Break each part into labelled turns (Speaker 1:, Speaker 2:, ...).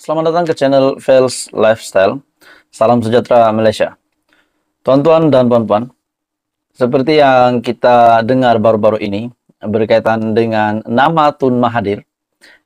Speaker 1: Selamat datang ke channel Fails Lifestyle. Salam sejahtera Malaysia. Tuan-tuan dan puan-puan, seperti yang kita dengar baru-baru ini berkaitan dengan nama Tun Mahathir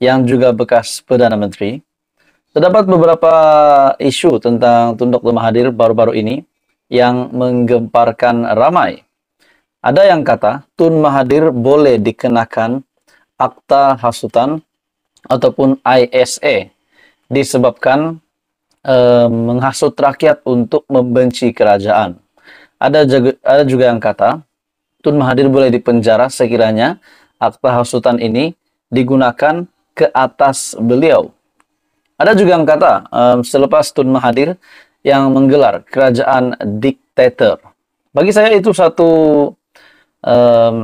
Speaker 1: yang juga bekas Perdana Menteri. Terdapat beberapa isu tentang Tun Dr. Mahathir baru-baru ini yang menggemparkan ramai. Ada yang kata Tun Mahathir boleh dikenakan akta hasutan ataupun ISA e, disebabkan eh, menghasut rakyat untuk membenci kerajaan. Ada juga, ada juga yang kata, Tun Mahathir boleh dipenjara sekiranya akta hasutan ini digunakan ke atas beliau. Ada juga yang kata, um, selepas Tun Mahathir yang menggelar kerajaan diktator. Bagi saya itu satu um,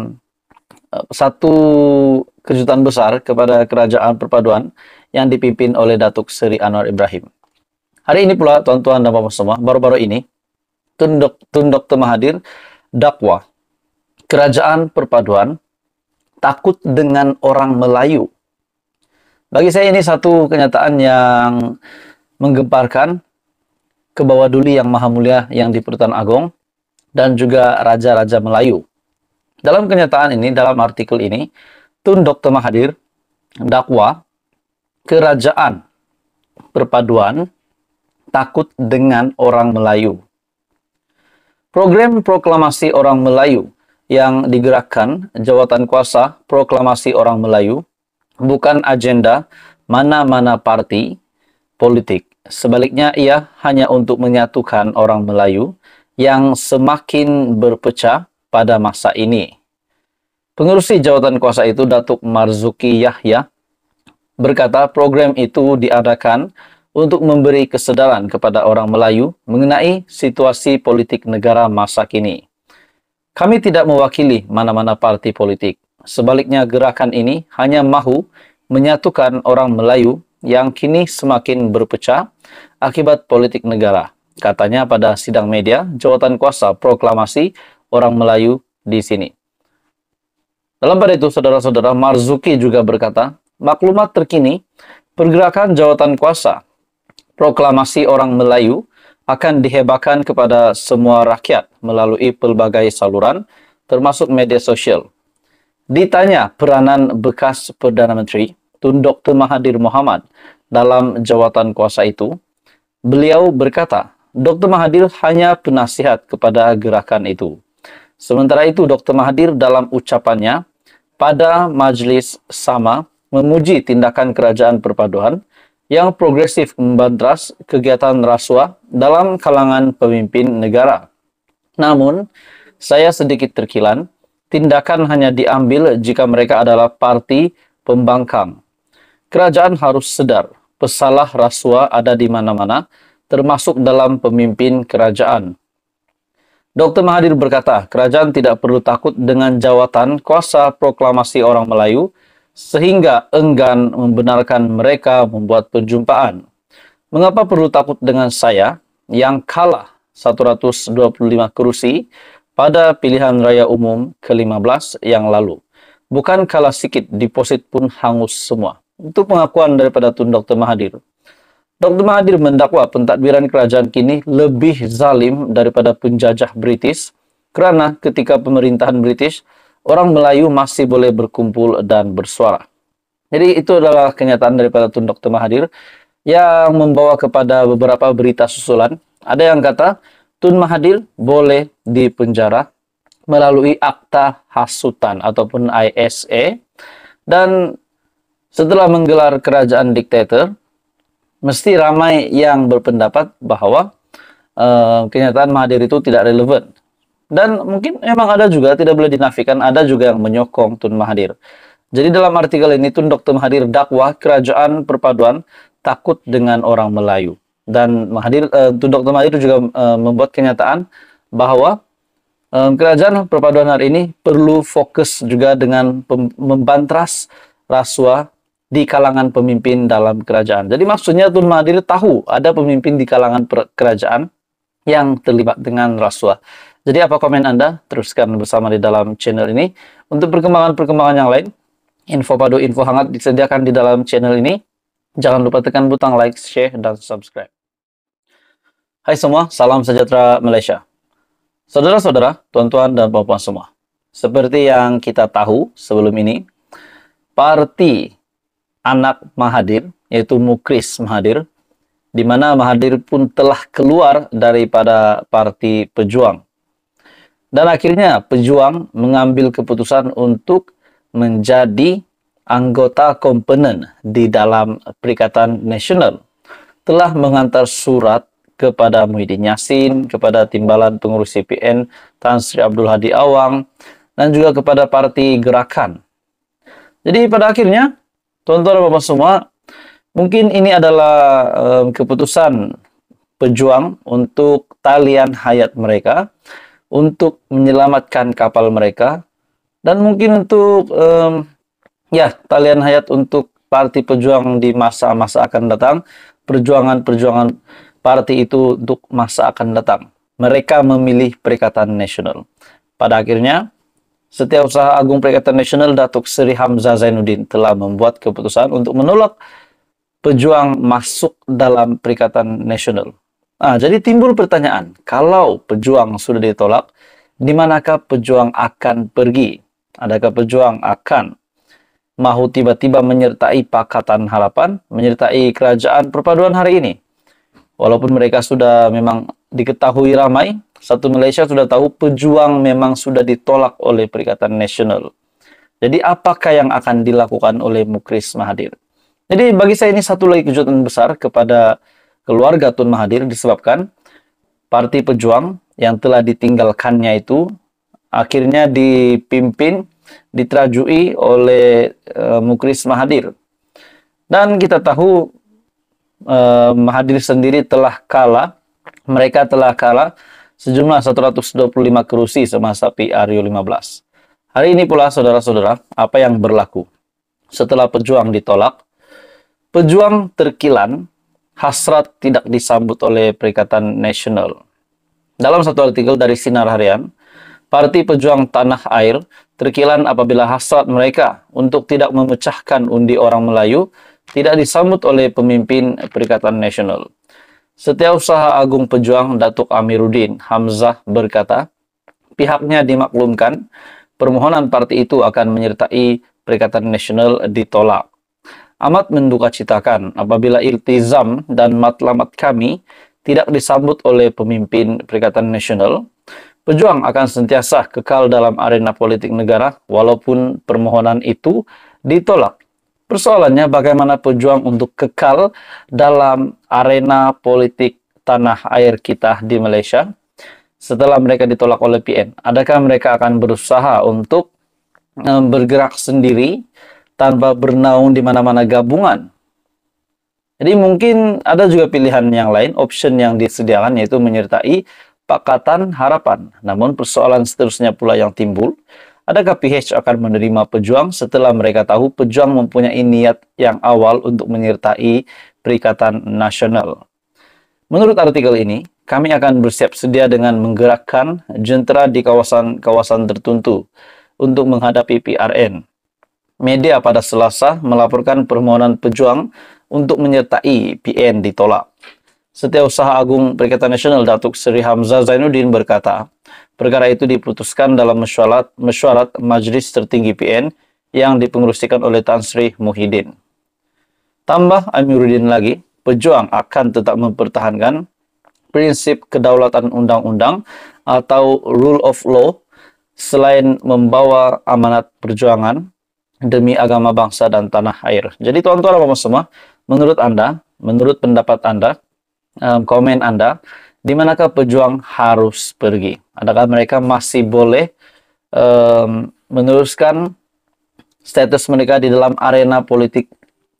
Speaker 1: satu kejutan besar kepada kerajaan perpaduan yang dipimpin oleh Datuk Seri Anwar Ibrahim. Hari ini pula, tuan-tuan dan bapak semua, baru-baru ini, tunduk tunduk temahadir dakwah kerajaan perpaduan takut dengan orang Melayu bagi saya ini satu kenyataan yang menggemparkan ke bawah duli yang maha mulia yang di Pertuan Agong dan juga raja-raja Melayu. Dalam kenyataan ini, dalam artikel ini, Tun Dr. Mahadir dakwa kerajaan perpaduan takut dengan orang Melayu. Program proklamasi orang Melayu yang digerakkan jawatan kuasa proklamasi orang Melayu bukan agenda mana-mana parti politik. Sebaliknya ia hanya untuk menyatukan orang Melayu yang semakin berpecah pada masa ini. Pengurusi jawatan kuasa itu Datuk Marzuki Yahya berkata program itu diadakan untuk memberi kesedaran kepada orang Melayu mengenai situasi politik negara masa kini. Kami tidak mewakili mana-mana parti politik. Sebaliknya gerakan ini hanya mahu menyatukan orang Melayu yang kini semakin berpecah akibat politik negara. Katanya pada sidang media, jawatan kuasa proklamasi orang Melayu di sini. Dalam pada itu, saudara-saudara, Marzuki juga berkata, maklumat terkini, pergerakan jawatan kuasa proklamasi orang Melayu akan dihebahkan kepada semua rakyat melalui pelbagai saluran, termasuk media sosial. Ditanya peranan bekas Perdana Menteri Tun Dr. Mahathir Mohamad dalam jawatan kuasa itu, beliau berkata, Dr. Mahathir hanya penasihat kepada gerakan itu. Sementara itu, Dr. Mahathir dalam ucapannya pada majlis sama memuji tindakan kerajaan perpaduan yang progresif membadras kegiatan rasuah dalam kalangan pemimpin negara. Namun, saya sedikit terkilan, tindakan hanya diambil jika mereka adalah parti pembangkang. Kerajaan harus sedar, pesalah rasuah ada di mana-mana, termasuk dalam pemimpin kerajaan. Dr. Mahathir berkata, kerajaan tidak perlu takut dengan jawatan kuasa proklamasi orang Melayu sehingga enggan membenarkan mereka membuat perjumpaan. Mengapa perlu takut dengan saya yang kalah 125 kursi pada pilihan raya umum ke-15 yang lalu? Bukan kalah sedikit, deposit pun hangus semua. Itu pengakuan daripada Tun Dr. Mahathir. Dr. Mahathir mendakwa pentadbiran kerajaan kini lebih zalim daripada penjajah British kerana ketika pemerintahan British orang Melayu masih boleh berkumpul dan bersuara. Jadi itu adalah kenyataan daripada Tun Dr. Mahathir yang membawa kepada beberapa berita susulan. Ada yang kata Tun Mahathir boleh dipenjara melalui akta hasutan ataupun ISA e. dan setelah menggelar kerajaan diktator mesti ramai yang berpendapat bahwa uh, kenyataan Mahathir itu tidak relevan dan mungkin memang ada juga, tidak boleh dinafikan, ada juga yang menyokong Tun Mahathir. Jadi dalam artikel ini Tun Dr. Mahathir dakwah kerajaan perpaduan takut dengan orang Melayu. Dan Mahathir, uh, Tun Dr. Mahathir juga uh, membuat kenyataan bahwa um, kerajaan perpaduan hari ini perlu fokus juga dengan membantras rasuah di kalangan pemimpin dalam kerajaan. Jadi maksudnya Tun Mahathir tahu ada pemimpin di kalangan kerajaan yang terlibat dengan rasuah. Jadi apa komen Anda? Teruskan bersama di dalam channel ini. Untuk perkembangan-perkembangan yang lain, info padu info hangat disediakan di dalam channel ini. Jangan lupa tekan butang like, share, dan subscribe. Hai semua, salam sejahtera Malaysia. Saudara-saudara, tuan-tuan dan puan-puan semua. Seperti yang kita tahu sebelum ini, parti anak mahadir yaitu Mukris mahadir di mana Mahathir pun telah keluar daripada parti pejuang dan akhirnya pejuang mengambil keputusan untuk menjadi anggota komponen di dalam Perikatan Nasional telah mengantar surat kepada Muhyiddin Yassin, kepada Timbalan Pengurus CPN Tan Sri Abdul Hadi Awang, dan juga kepada Parti Gerakan. Jadi pada akhirnya, tuan-tuan bapak semua, mungkin ini adalah um, keputusan pejuang untuk talian hayat mereka untuk menyelamatkan kapal mereka dan mungkin untuk um, ya talian hayat untuk parti pejuang di masa-masa akan datang perjuangan-perjuangan parti itu untuk masa akan datang mereka memilih Perikatan Nasional pada akhirnya Setiausaha Agung Perikatan Nasional Datuk Seri Hamzah Zainuddin telah membuat keputusan untuk menolak pejuang masuk dalam Perikatan Nasional. Nah, jadi timbul pertanyaan, kalau pejuang sudah ditolak, di manakah pejuang akan pergi? Adakah pejuang akan mahu tiba-tiba menyertai Pakatan Harapan, menyertai kerajaan perpaduan hari ini? Walaupun mereka sudah memang diketahui ramai, satu Malaysia sudah tahu pejuang memang sudah ditolak oleh Perikatan Nasional. Jadi apakah yang akan dilakukan oleh Mukris Mahathir? Jadi bagi saya ini satu lagi kejutan besar kepada keluarga Tun Mahathir disebabkan parti pejuang yang telah ditinggalkannya itu akhirnya dipimpin diterajui oleh e, Mukris Mahathir. Dan kita tahu e, Mahathir sendiri telah kalah, mereka telah kalah sejumlah 125 kerusi semasa PRU 15. Hari ini pula saudara-saudara, apa yang berlaku? Setelah pejuang ditolak, pejuang terkilan hasrat tidak disambut oleh Perikatan Nasional. Dalam satu artikel dari Sinar Harian, Parti Pejuang Tanah Air terkilan apabila hasrat mereka untuk tidak memecahkan undi orang Melayu tidak disambut oleh pemimpin Perikatan Nasional. Setiausaha Agung Pejuang Datuk Amiruddin Hamzah berkata, pihaknya dimaklumkan permohonan parti itu akan menyertai Perikatan Nasional ditolak. Amat menduka citakan apabila iltizam dan matlamat kami tidak disambut oleh pemimpin Perikatan Nasional. Pejuang akan sentiasa kekal dalam arena politik negara walaupun permohonan itu ditolak. Persoalannya bagaimana pejuang untuk kekal dalam arena politik tanah air kita di Malaysia setelah mereka ditolak oleh PN? Adakah mereka akan berusaha untuk eh, bergerak sendiri tanpa bernaung di mana-mana gabungan. Jadi mungkin ada juga pilihan yang lain, option yang disediakan yaitu menyertai pakatan harapan. Namun persoalan seterusnya pula yang timbul, adakah PH akan menerima pejuang setelah mereka tahu pejuang mempunyai niat yang awal untuk menyertai perikatan nasional? Menurut artikel ini, kami akan bersiap sedia dengan menggerakkan jentera di kawasan-kawasan tertentu untuk menghadapi PRN media pada Selasa melaporkan permohonan pejuang untuk menyertai PN ditolak. Setiausaha Agung Perikatan Nasional Datuk Seri Hamzah Zainuddin berkata, perkara itu diputuskan dalam mesyuarat, mesyuarat Majlis Tertinggi PN yang dipengerusikan oleh Tan Sri Muhyiddin. Tambah Amiruddin lagi, pejuang akan tetap mempertahankan prinsip kedaulatan undang-undang atau rule of law selain membawa amanat perjuangan demi agama bangsa dan tanah air. Jadi tuan-tuan dan semua, menurut Anda, menurut pendapat Anda, eh, komen Anda, di manakah pejuang harus pergi? Adakah mereka masih boleh um, meneruskan status mereka di dalam arena politik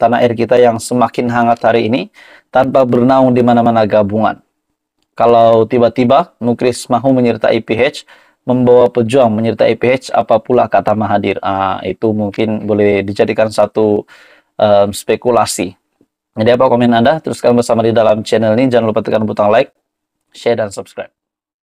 Speaker 1: tanah air kita yang semakin hangat hari ini tanpa bernaung di mana-mana gabungan? Kalau tiba-tiba Nukris mahu menyertai PH, membawa pejuang menyertai PH apa pula kata Mahadir ah, itu mungkin boleh dijadikan satu um, spekulasi jadi apa komen Anda teruskan bersama di dalam channel ini jangan lupa tekan butang like share dan subscribe